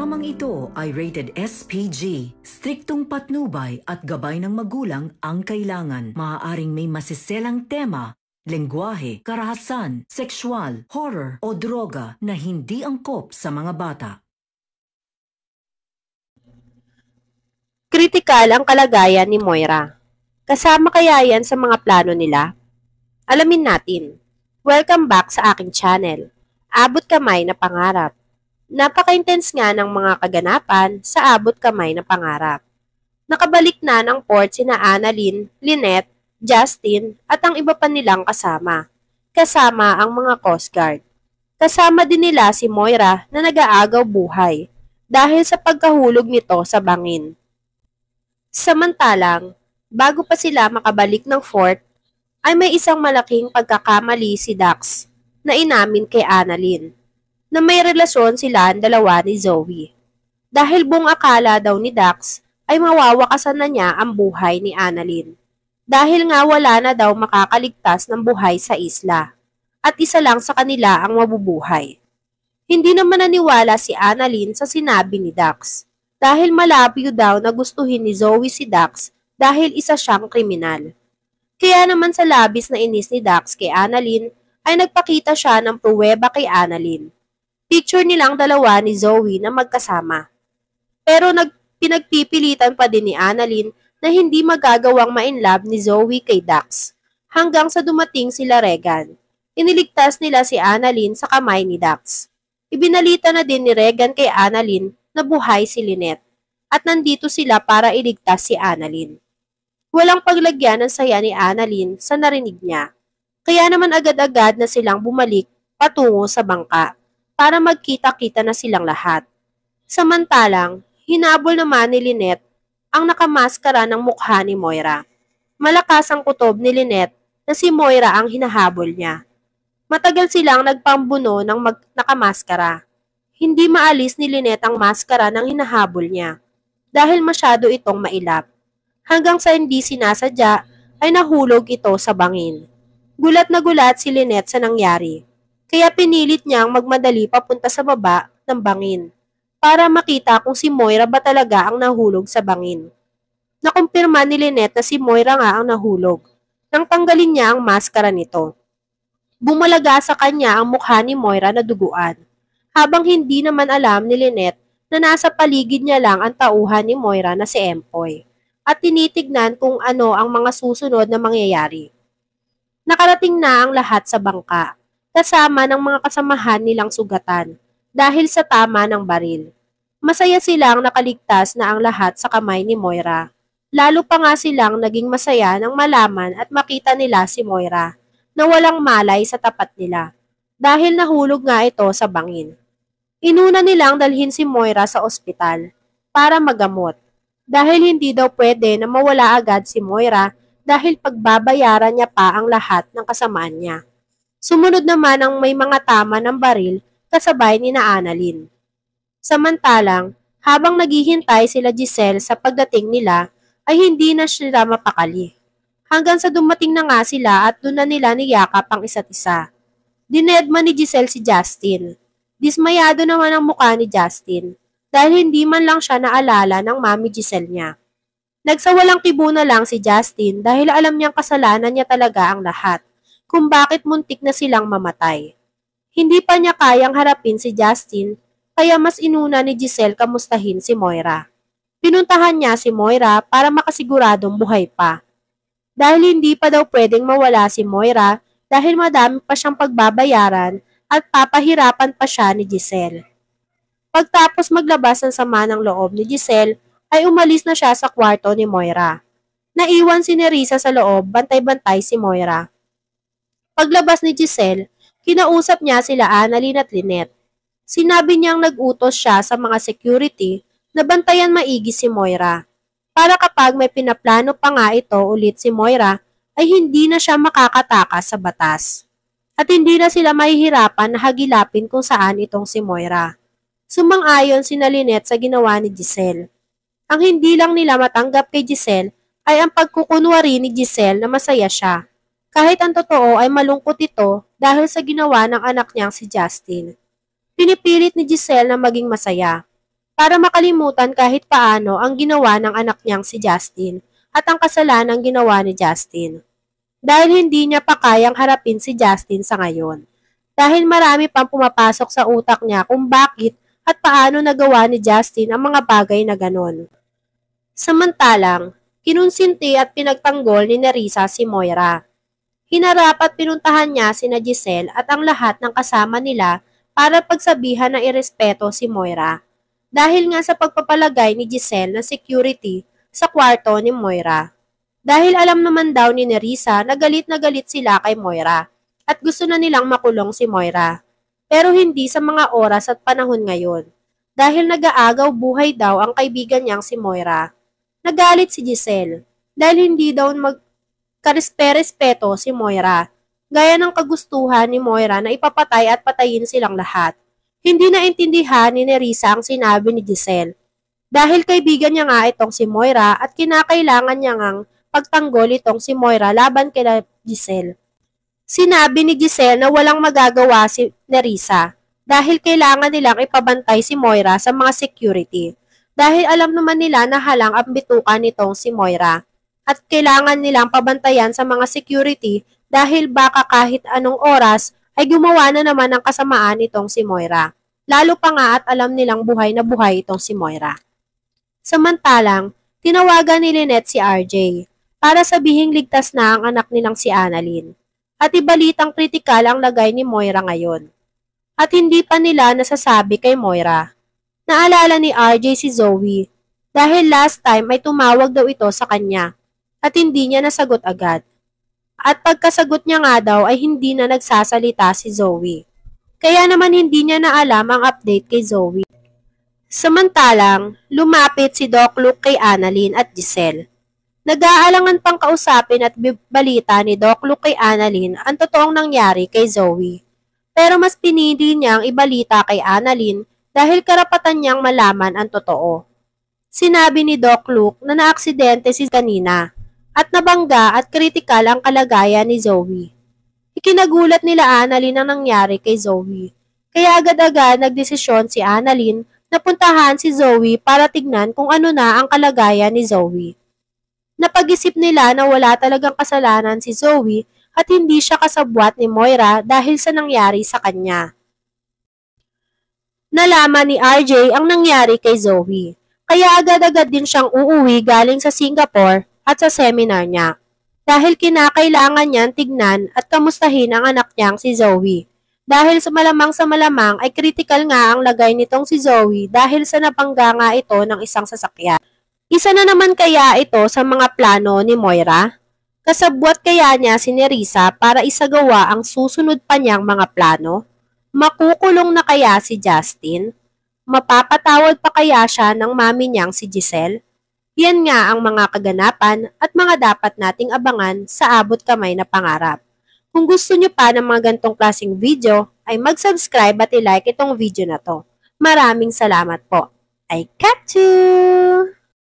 Programang ito ay rated SPG. Striktong patnubay at gabay ng magulang ang kailangan. Maaaring may masiselang tema lengguwahe, karahasan, sexual, horror o droga na hindi angkop sa mga bata. Kritikal ang kalagayan ni Moira. Kasama kaya yan sa mga plano nila? Alamin natin. Welcome back sa aking channel. Abot kamay na pangarap. Napaka-intense nga ng mga kaganapan sa abot kamay na pangarap. Nakabalik na ng port sina Annaline, Lynette, Justin at ang iba pa nilang kasama. Kasama ang mga Coast Guard. Kasama din nila si Moira na nag-aagaw buhay dahil sa pagkahulog nito sa bangin. Samantalang, bago pa sila makabalik ng fort, ay may isang malaking pagkakamali si Dax na inamin kay Annaline na may relasyon sila ang dalawa ni Zoe. Dahil buong akala daw ni Dax ay mawawakasan na niya ang buhay ni Annalyn. Dahil nga wala na daw makakaligtas ng buhay sa isla. At isa lang sa kanila ang mabubuhay. Hindi naman naniwala si Annalyn sa sinabi ni Dax. Dahil malapyo daw na gustuhin ni Zoe si Dax dahil isa siyang kriminal. Kaya naman sa labis na inis ni Dax kay Annalyn ay nagpakita siya ng pruweba kay Annalyn Picture nilang dalawa ni Zoe na magkasama. Pero nag pinagpipilitan pa din ni Annalyn na hindi magagawang ma-inlove ni Zoe kay Dax hanggang sa dumating sila Regan. Iniligtas nila si Annalyn sa kamay ni Dax. Ibinalita na din ni Regan kay Annalyn na buhay si Lynette at nandito sila para iligtas si Annalyn. Walang paglagyan ng saya ni Annalyn sa narinig niya. Kaya naman agad-agad na silang bumalik patungo sa bangka para magkita-kita na silang lahat. Samantalang, hinabol naman ni Lynette ang nakamaskara ng mukha ni Moira. Malakas ang kutob ni Lynette na si Moira ang hinahabol niya. Matagal silang nagpambuno ng mag nakamaskara. Hindi maalis ni Lynette ang maskara ng hinahabol niya dahil masyado itong mailap. Hanggang sa hindi sinasadya ay nahulog ito sa bangin. Gulat na gulat si Lynette sa nangyari. Kaya pinilit niyang magmadali papunta sa baba ng bangin para makita kung si Moira ba talaga ang nahulog sa bangin. Nakumpirma ni Lynette na si Moira nga ang nahulog nang tanggalin niya ang maskara nito. Bumalaga sa kanya ang mukha ni Moira na duguan habang hindi naman alam ni Lynette na nasa paligid niya lang ang tauhan ni Moira na si Empoy at tinitignan kung ano ang mga susunod na mangyayari. Nakarating na ang lahat sa bangka kasama ng mga kasamahan nilang sugatan dahil sa tama ng baril. Masaya silang nakaligtas na ang lahat sa kamay ni Moira. Lalo pa nga silang naging masaya nang malaman at makita nila si Moira na walang malay sa tapat nila dahil nahulog nga ito sa bangin. Inuna nilang dalhin si Moira sa ospital para magamot dahil hindi daw pwede na mawala agad si Moira dahil pagbabayaran niya pa ang lahat ng kasamaan niya. Sumunod naman ang may mga tama ng baril kasabay ni na Annalyn. Samantalang, habang naghihintay sila Giselle sa pagdating nila, ay hindi na sila mapakali. Hanggang sa dumating na nga sila at doon na nila niyakap ang isa't isa. Dinedman ni Giselle si Justin. Dismayado naman ang mukha ni Justin dahil hindi man lang siya naalala ng mami Giselle niya. Nagsawalang kibo na lang si Justin dahil alam niyang kasalanan niya talaga ang lahat kung bakit muntik na silang mamatay. Hindi pa niya kayang harapin si Justin kaya mas inuna ni Giselle kamustahin si Moira. Pinuntahan niya si Moira para makasiguradong buhay pa. Dahil hindi pa daw pwedeng mawala si Moira dahil madami pa siyang pagbabayaran at papahirapan pa siya ni Giselle. Pagtapos maglabas ng sama ng loob ni Giselle, ay umalis na siya sa kwarto ni Moira. Naiwan si Nerissa sa loob, bantay-bantay si Moira. Paglabas ni Giselle, kinausap niya sila Annalyn at Lynette. Sinabi niyang nag-utos siya sa mga security na bantayan maigi si Moira. Para kapag may pinaplano pa nga ito ulit si Moira, ay hindi na siya makakatakas sa batas. At hindi na sila mahihirapan na hagilapin kung saan itong si Moira. Sumang-ayon si Nalinette sa ginawa ni Giselle. Ang hindi lang nila matanggap kay Giselle ay ang pagkukunwari ni Giselle na masaya siya kahit ang totoo ay malungkot ito dahil sa ginawa ng anak niyang si Justin. Pinipilit ni Giselle na maging masaya para makalimutan kahit paano ang ginawa ng anak niyang si Justin at ang kasalanang ginawa ni Justin. Dahil hindi niya pa kayang harapin si Justin sa ngayon. Dahil marami pang pumapasok sa utak niya kung bakit at paano nagawa ni Justin ang mga bagay na ganon. Samantalang, kinunsinti at pinagtanggol ni Narisa si Moira Hinarap at pinuntahan niya sina Giselle at ang lahat ng kasama nila para pagsabihan na irespeto si Moira. Dahil nga sa pagpapalagay ni Giselle na security sa kwarto ni Moira. Dahil alam naman daw ni Nerissa na galit na galit sila kay Moira at gusto na nilang makulong si Moira. Pero hindi sa mga oras at panahon ngayon. Dahil nagaagaw buhay daw ang kaibigan niyang si Moira. Nagalit si Giselle dahil hindi daw mag karispe-respeto si Moira, gaya ng kagustuhan ni Moira na ipapatay at patayin silang lahat. Hindi naintindihan ni Nerissa ang sinabi ni Giselle. Dahil kaibigan niya nga itong si Moira at kinakailangan niya ngang pagtanggol itong si Moira laban kay Giselle. Sinabi ni Giselle na walang magagawa si Nerissa dahil kailangan nilang ipabantay si Moira sa mga security. Dahil alam naman nila na halang ang bituka nitong si Moira at kailangan nilang pabantayan sa mga security dahil baka kahit anong oras ay gumawa na naman ng kasamaan itong si Moira. Lalo pa nga at alam nilang buhay na buhay itong si Moira. Samantalang, tinawagan ni Lynette si RJ para sabihing ligtas na ang anak nilang si Annalyn at ibalitang kritikal ang lagay ni Moira ngayon. At hindi pa nila nasasabi kay Moira. Naalala ni RJ si Zoe dahil last time ay tumawag daw ito sa kanya at hindi niya nasagot agad. At pagkasagot niya nga daw ay hindi na nagsasalita si Zoe. Kaya naman hindi niya na alam ang update kay Zoe. Samantalang, lumapit si Doc Luke kay Annalyn at Giselle. Nag-aalangan pang kausapin at balita ni Doc Luke kay Annalyn ang totoong nangyari kay Zoe. Pero mas pinili niyang ibalita kay Annalyn dahil karapatan niyang malaman ang totoo. Sinabi ni Doc Luke na naaksidente si kanina at nabangga at kritikal ang kalagayan ni Zoe. Ikinagulat nila Annalyn ang nangyari kay Zoe. Kaya agad-agad nagdesisyon si Annalyn na puntahan si Zoe para tignan kung ano na ang kalagayan ni Zoe. Napag-isip nila na wala talagang kasalanan si Zoe at hindi siya kasabwat ni Moira dahil sa nangyari sa kanya. Nalaman ni RJ ang nangyari kay Zoe. Kaya agad-agad din siyang uuwi galing sa Singapore at sa seminar niya. Dahil kinakailangan niyang tignan at kamustahin ang anak niyang si Zoe. Dahil sa malamang sa malamang ay critical nga ang lagay nitong si Zoe dahil sa napangga nga ito ng isang sasakyan. Isa na naman kaya ito sa mga plano ni Moira? Kasabwat kaya niya si Nerissa para isagawa ang susunod pa niyang mga plano? Makukulong na kaya si Justin? Mapapatawad pa kaya siya ng mami niyang si Giselle? Yan nga ang mga kaganapan at mga dapat nating abangan sa abot kamay na pangarap. Kung gusto nyo pa ng mga gantong klaseng video, ay mag-subscribe at ilike itong video na to. Maraming salamat po. I catch you!